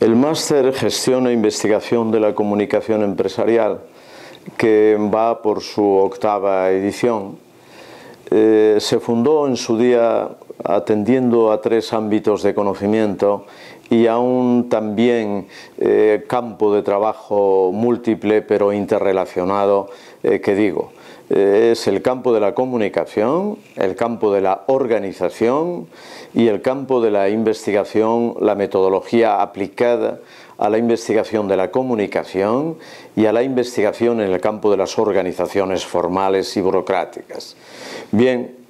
El máster Gestión e Investigación de la Comunicación Empresarial, que va por su octava edición, eh, se fundó en su día atendiendo a tres ámbitos de conocimiento y a un también eh, campo de trabajo múltiple pero interrelacionado eh, que digo. Eh, es el campo de la comunicación, el campo de la organización y el campo de la investigación, la metodología aplicada a la investigación de la comunicación y a la investigación en el campo de las organizaciones formales y burocráticas.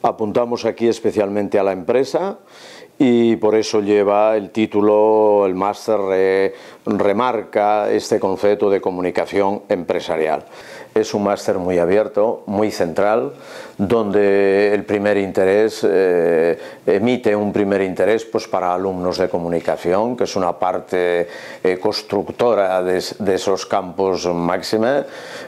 Apuntamos aquí especialmente a la empresa y por eso lleva el título, el máster remarca este concepto de comunicación empresarial. Es un máster muy abierto, muy central, donde el primer interés eh, emite un primer interés pues, para alumnos de comunicación, que es una parte eh, constructora de, esos campos máxima,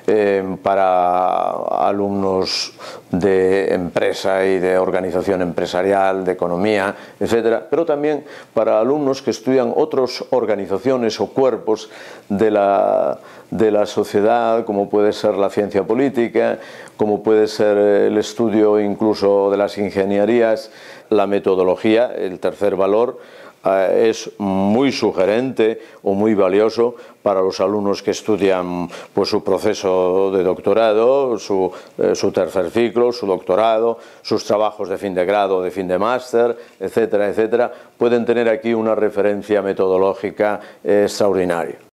eh, para alumnos de empresa y de organización empresarial, de economía, etc pero también para alumnos que estudian otras organizaciones o cuerpos de la sociedad, como puede ser la ciencia política, como puede ser el estudio incluso de las ingenierías, la metodología, el tercer valor, Ah, es muy sugerente o muy valioso para los alumnos que estudian pues, su proceso de doctorado, eh, su, tercer ciclo, su doctorado, sus trabajos de fin de grado, de fin de máster, etcétera, etcétera, pueden tener aquí una referencia metodológica eh, extraordinaria.